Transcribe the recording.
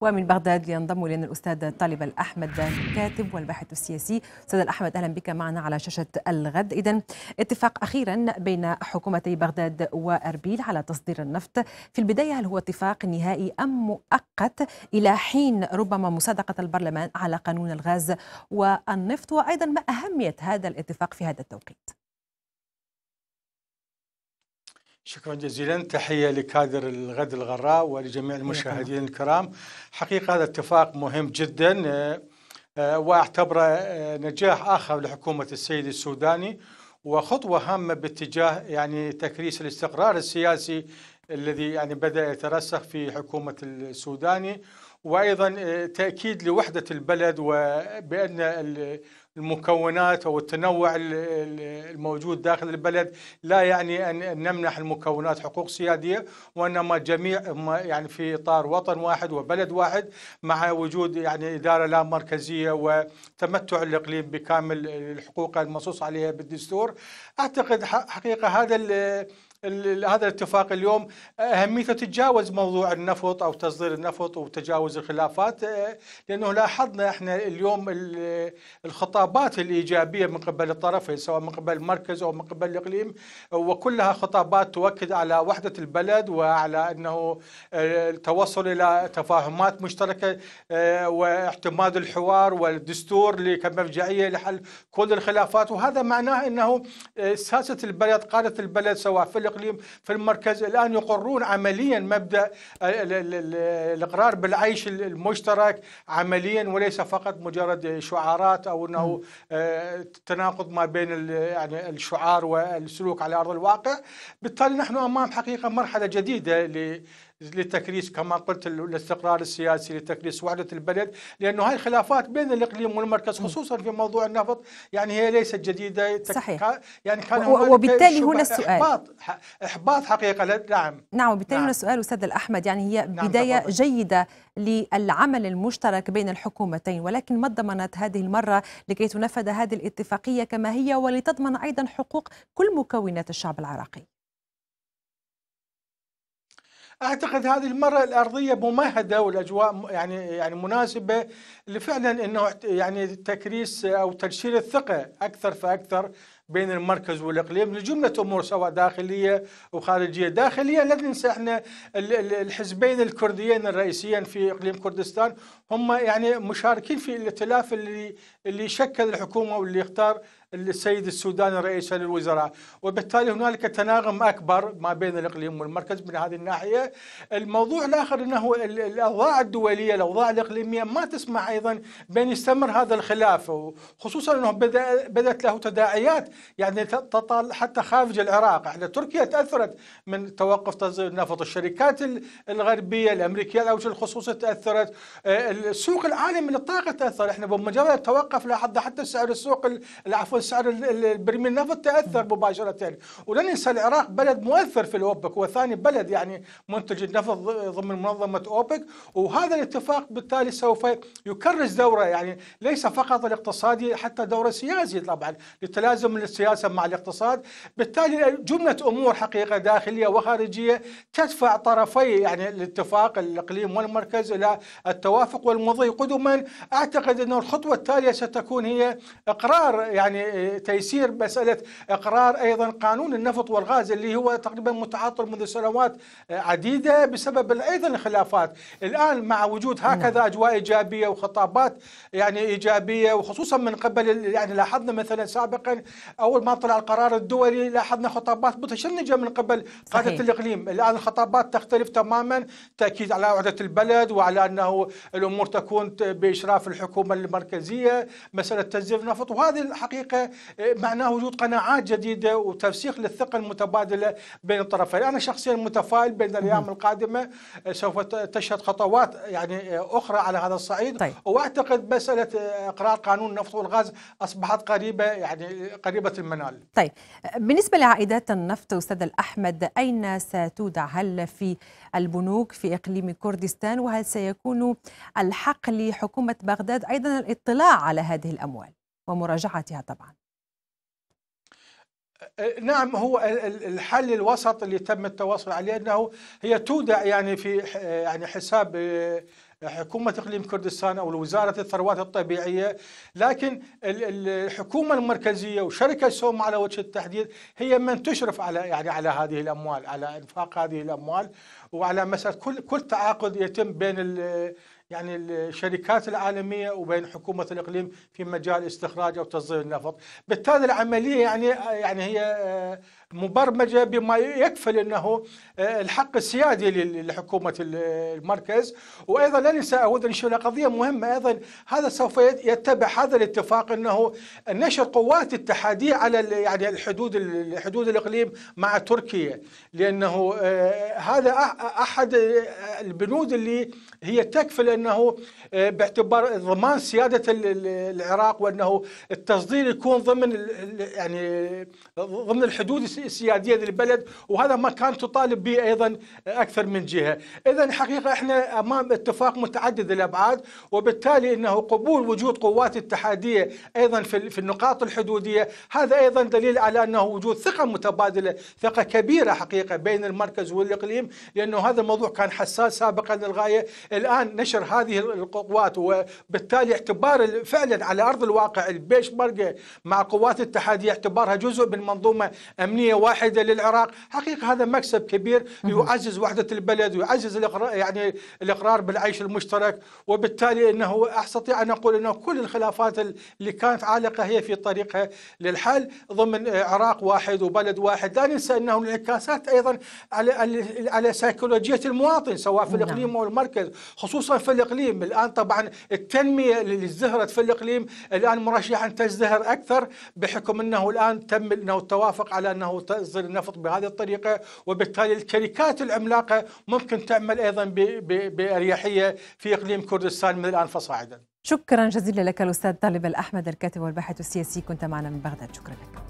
ومن بغداد ينضم الينا الاستاذ طالب الاحمد الكاتب والباحث السياسي استاذ الاحمد اهلا بك معنا على شاشه الغد اذا اتفاق اخيرا بين حكومتي بغداد واربيل على تصدير النفط في البدايه هل هو اتفاق نهائي ام مؤقت الى حين ربما مصادقه البرلمان على قانون الغاز والنفط وايضا ما اهميه هذا الاتفاق في هذا التوقيت شكرا جزيلا تحية لكادر الغد الغراء ولجميع المشاهدين الكرام حقيقة هذا اتفاق مهم جدا آه، آه، واعتبره آه، نجاح آخر لحكومة السيد السوداني وخطوة هامة باتجاه يعني تكريس الاستقرار السياسي الذي يعني بدأ يترسخ في حكومة السوداني وأيضا تأكيد لوحدة البلد وبأن المكونات او التنوع الموجود داخل البلد لا يعني ان نمنح المكونات حقوق سياديه وانما جميع يعني في اطار وطن واحد وبلد واحد مع وجود يعني اداره لا مركزيه وتمتع الاقليم بكامل الحقوق المنصوص عليها بالدستور اعتقد حقيقه هذا هذا الاتفاق اليوم اهميته تتجاوز موضوع النفط او تصدير النفط وتجاوز الخلافات آه، لانه لاحظنا احنا اليوم الخطابات الايجابيه من قبل الطرفين سواء من قبل المركز او من قبل الاقليم وكلها خطابات تؤكد على وحده البلد وعلى انه آه، التوصل الى تفاهمات مشتركه آه، واعتماد الحوار والدستور كمرجعيه لحل كل الخلافات وهذا معناه انه ساسه البلد قاده البلد سواء في الإقليم في المركز الآن يقرون عمليا مبدأ الإقرار بالعيش المشترك عمليا وليس فقط مجرد شعارات أو أنه آه، تناقض ما بين يعني الشعار والسلوك على أرض الواقع بالتالي نحن أمام حقيقة مرحلة جديدة لتكريس كما قلت الاستقرار السياسي لتكريس وحدة البلد لأنه هاي الخلافات بين الإقليم والمركز خصوصا في موضوع النفط يعني هي ليست جديدة صحيح يعني كان وبالتالي هنا السؤال إحباط, إحباط حقيقة نعم نعم وبالتالي نعم. هنا السؤال أستاذ الأحمد يعني هي نعم بداية تفضل. جيدة للعمل المشترك بين الحكومتين ولكن ما ضمنت هذه المرة لكي تنفذ هذه الاتفاقية كما هي ولتضمن أيضا حقوق كل مكونات الشعب العراقي اعتقد هذه المره الارضيه ممهده والاجواء يعني يعني مناسبه لفعلا انه يعني تكريس او تنشير الثقه اكثر فاكثر بين المركز والاقليم لجمله امور سواء داخليه وخارجيه، داخليا لا ننسى احنا الحزبين الكرديين الرئيسيين في اقليم كردستان هم يعني مشاركين في الائتلاف اللي اللي شكل الحكومه واللي اختار السيد السوداني رئيسا للوزراء وبالتالي هنالك تناغم أكبر ما بين الإقليم والمركز من هذه الناحية الموضوع الآخر أنه الأوضاع الدولية الأوضاع الإقليمية ما تسمح أيضا بأن يستمر هذا الخلاف خصوصا أنه بدأ بدأت له تداعيات يعني تطال حتى خارج العراق احنا يعني تركيا تأثرت من توقف تصدير النفط الشركات الغربية الأمريكية الأوجه الخصوص تأثرت آه، السوق العالمي للطاقة تأثر احنا بمجرد توقف لاحظنا حتى سعر السوق عفوا سعر البرميل النفط تاثر مباشره ولا ننسى العراق بلد مؤثر في الاوبك هو ثاني بلد يعني منتج النفط ضمن منظمه اوبك وهذا الاتفاق بالتالي سوف يكرس دوره يعني ليس فقط الاقتصادي حتى دوره سياسي طبعا لتلازم السياسه مع الاقتصاد بالتالي جمله امور حقيقه داخليه وخارجيه تدفع طرفي يعني الاتفاق الاقليم والمركز الى التوافق والمضي قدما اعتقد انه الخطوه التاليه ستكون هي اقرار يعني تيسير مسألة إقرار أيضا قانون النفط والغاز اللي هو تقريبا متعطل منذ سنوات آه، عديدة بسبب أيضا الخلافات الآن مع وجود هكذا أجواء إيجابية وخطابات يعني إيجابية وخصوصا من قبل يعني لاحظنا مثلا سابقا أول ما طلع القرار الدولي لاحظنا خطابات متشنجة من قبل قادة الإقليم الآن الخطابات تختلف تماما تأكيد على وحدة البلد وعلى أنه الأمور تكون بإشراف الحكومة المركزية مسألة تنزيل النفط وهذه الحقيقة إيه، معناه وجود قناعات جديده وترسيخ للثقه المتبادله بين الطرفين، انا شخصيا متفائل بين الايام القادمه إيه، سوف تشهد خطوات يعني إيه، اخرى على هذا الصعيد طيب. واعتقد مساله اقرار قانون النفط والغاز اصبحت قريبه يعني قريبه المنال. طيب بالنسبه لعائدات النفط استاذ الاحمد اين ستودع؟ هل في البنوك في اقليم كردستان وهل سيكون الحق لحكومه بغداد ايضا الاطلاع على هذه الاموال؟ ومراجعتها طبعا أه، أه، نعم هو الحل الوسط اللي تم التواصل عليه انه هي تودع يعني في يعني حساب أه، حكومة إقليم كردستان أو وزارة الثروات الطبيعية لكن الحكومة المركزية وشركة سوم على وجه التحديد هي من تشرف على يعني على هذه الأموال على إنفاق هذه الأموال وعلى مسألة كل كل تعاقد يتم بين يعني الشركات العالمية وبين حكومة الإقليم في مجال استخراج أو تصدير النفط بالتالي العملية يعني يعني هي آه، مبرمجة بما يكفل أنه آه، الحق السيادي لحكومة المركز وأيضا لا ننسى أود أن قضية مهمة أيضا هذا سوف يتبع هذا الاتفاق أنه نشر قوات اتحادية على يعني الحدود حدود الإقليم مع تركيا لأنه آه، هذا أحد البنود اللي هي تكفل انه آه، باعتبار ضمان سياده العراق وانه التصدير يكون ضمن يعني ضمن الحدود السياديه للبلد وهذا ما كان تطالب به ايضا اكثر من جهه، اذا حقيقه احنا امام اتفاق متعدد الابعاد وبالتالي انه قبول وجود قوات اتحاديه ايضا في النقاط الحدوديه هذا ايضا دليل على انه وجود ثقه متبادله، ثقه كبيره حقيقه بين المركز والاقليم لانه هذا الموضوع كان حساس سابقا للغايه، الان نشر هذه القوات وبالتالي اعتبار فعلا على ارض الواقع البيشمركه مع قوات الاتحاديه اعتبارها جزء من منظومه امنيه واحده للعراق حقيقه هذا مكسب كبير يعزز وحده البلد ويعزز الاقرار يعني الاقرار بالعيش المشترك وبالتالي انه استطيع ان اقول انه كل الخلافات اللي كانت عالقه هي في طريقها للحل ضمن عراق واحد وبلد واحد لا ننسى انه الانعكاسات ايضا على على سيكولوجيه المواطن سواء في نعم. الاقليم او المركز خصوصا في الإقليم الآن طبعا التنمية اللي ازدهرت في الإقليم الآن مرشحة أن تزدهر أكثر بحكم أنه الآن تم أنه التوافق على أنه تصدر النفط بهذه الطريقة وبالتالي الشركات العملاقة ممكن تعمل أيضا بأريحية في إقليم كردستان من الآن فصاعدا شكرا جزيلا لك الأستاذ طالب الأحمد الكاتب والباحث السياسي كنت معنا من بغداد شكرا لك